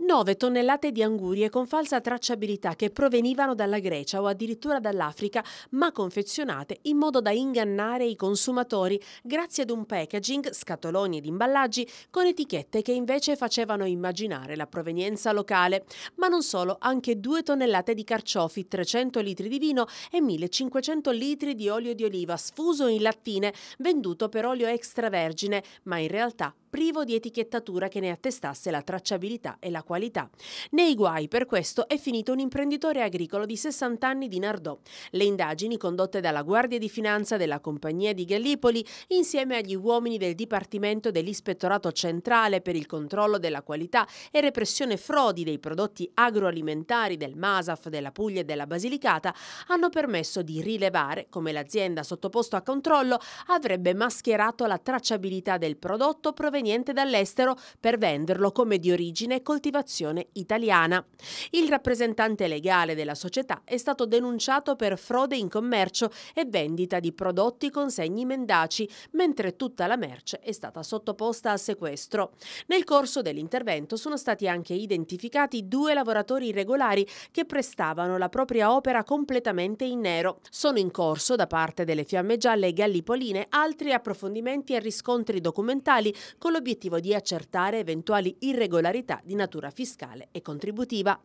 9 tonnellate di angurie con falsa tracciabilità che provenivano dalla Grecia o addirittura dall'Africa, ma confezionate in modo da ingannare i consumatori grazie ad un packaging, scatoloni ed imballaggi con etichette che invece facevano immaginare la provenienza locale. Ma non solo, anche 2 tonnellate di carciofi, 300 litri di vino e 1500 litri di olio di oliva sfuso in lattine, venduto per olio extravergine, ma in realtà privo di etichettatura che ne attestasse la tracciabilità e la qualità qualità. Nei guai per questo è finito un imprenditore agricolo di 60 anni di Nardò. Le indagini condotte dalla Guardia di Finanza della Compagnia di Gallipoli insieme agli uomini del Dipartimento dell'Ispettorato Centrale per il controllo della qualità e repressione frodi dei prodotti agroalimentari del Masaf, della Puglia e della Basilicata hanno permesso di rilevare come l'azienda sottoposto a controllo avrebbe mascherato la tracciabilità del prodotto proveniente dall'estero per venderlo come di origine coltivata Conservazione Italiana. Il rappresentante legale della società è stato denunciato per frode in commercio e vendita di prodotti con segni mendaci, mentre tutta la merce è stata sottoposta a sequestro. Nel corso dell'intervento sono stati anche identificati due lavoratori irregolari che prestavano la propria opera completamente in nero. Sono in corso da parte delle Fiamme Gialle e Gallipoline altri approfondimenti e riscontri documentali con l'obiettivo di accertare eventuali irregolarità di natura fiscale e contributiva.